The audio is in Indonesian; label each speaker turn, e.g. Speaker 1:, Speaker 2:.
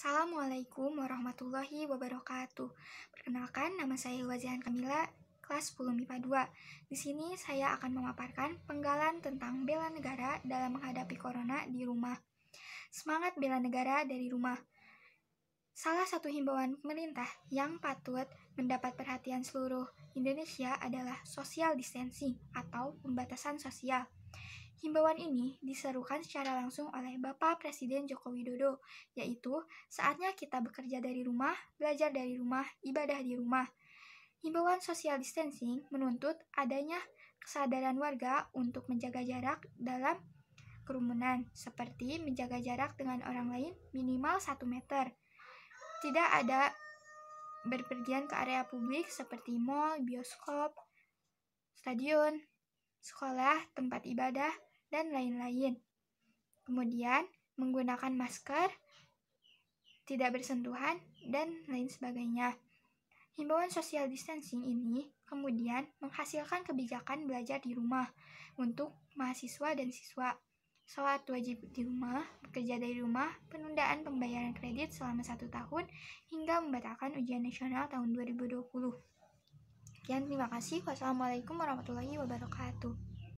Speaker 1: Assalamualaikum warahmatullahi wabarakatuh. Perkenalkan, nama saya Wazian Kamila, kelas 10 MIPA 2. Di sini saya akan memaparkan penggalan tentang bela negara dalam menghadapi corona di rumah. Semangat bela negara dari rumah. Salah satu himbauan pemerintah yang patut mendapat perhatian seluruh Indonesia adalah social distancing atau pembatasan sosial. Himbauan ini diserukan secara langsung oleh Bapak Presiden Joko Widodo, yaitu saatnya kita bekerja dari rumah, belajar dari rumah, ibadah di rumah. Himbauan social distancing menuntut adanya kesadaran warga untuk menjaga jarak dalam kerumunan, seperti menjaga jarak dengan orang lain minimal 1 meter. Tidak ada berpergian ke area publik seperti mall, bioskop, stadion, sekolah, tempat ibadah, dan lain-lain. Kemudian, menggunakan masker, tidak bersentuhan, dan lain sebagainya. Himbauan social distancing ini kemudian menghasilkan kebijakan belajar di rumah untuk mahasiswa dan siswa. Sholat wajib di rumah, bekerja dari rumah, penundaan pembayaran kredit selama satu tahun, hingga membatalkan ujian nasional tahun 2020. Sekian, terima kasih. Wassalamualaikum warahmatullahi wabarakatuh.